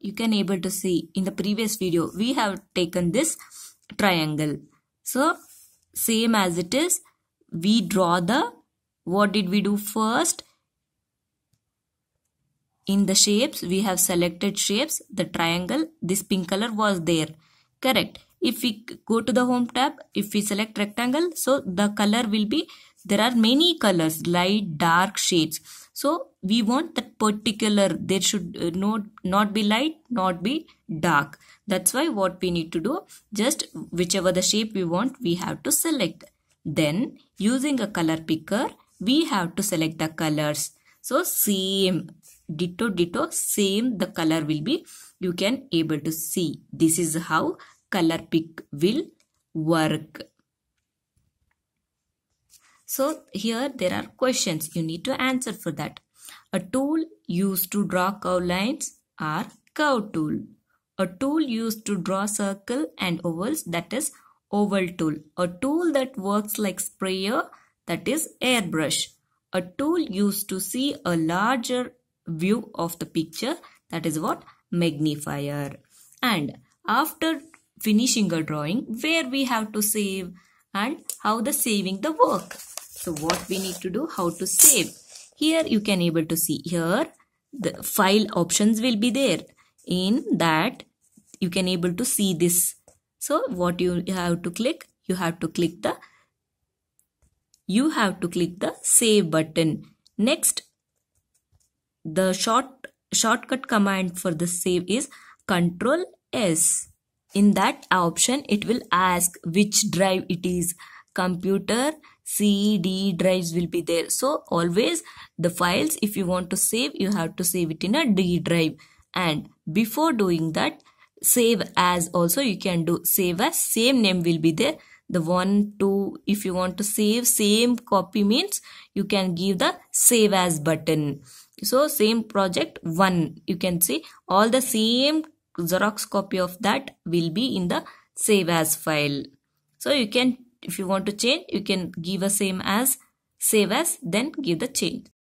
you can able to see in the previous video we have taken this triangle so same as it is we draw the what did we do first in the shapes we have selected shapes the triangle this pink color was there correct if we go to the home tab if we select rectangle so the color will be there are many colors light dark shades so we want that particular there should uh, not not be light not be dark that's why what we need to do just whichever the shape we want we have to select then using a color picker we have to select the colors so same ditto ditto same the color will be you can able to see this is how color pick will work so here there are questions you need to answer for that. A tool used to draw curve lines are curve tool. A tool used to draw circle and ovals that is oval tool. A tool that works like sprayer that is airbrush. A tool used to see a larger view of the picture that is what magnifier. And after finishing a drawing where we have to save and how the saving the work. So what we need to do, how to save. Here you can able to see here the file options will be there. In that you can able to see this. So what you have to click, you have to click the you have to click the save button. Next the short shortcut command for the save is control s in that option it will ask which drive it is computer C, D drives will be there. So always the files if you want to save you have to save it in a D drive and before doing that save as also you can do save as same name will be there the one two if you want to save same copy means you can give the save as button so same project one you can see all the same xerox copy of that will be in the save as file so you can if you want to change you can give a same as save as then give the change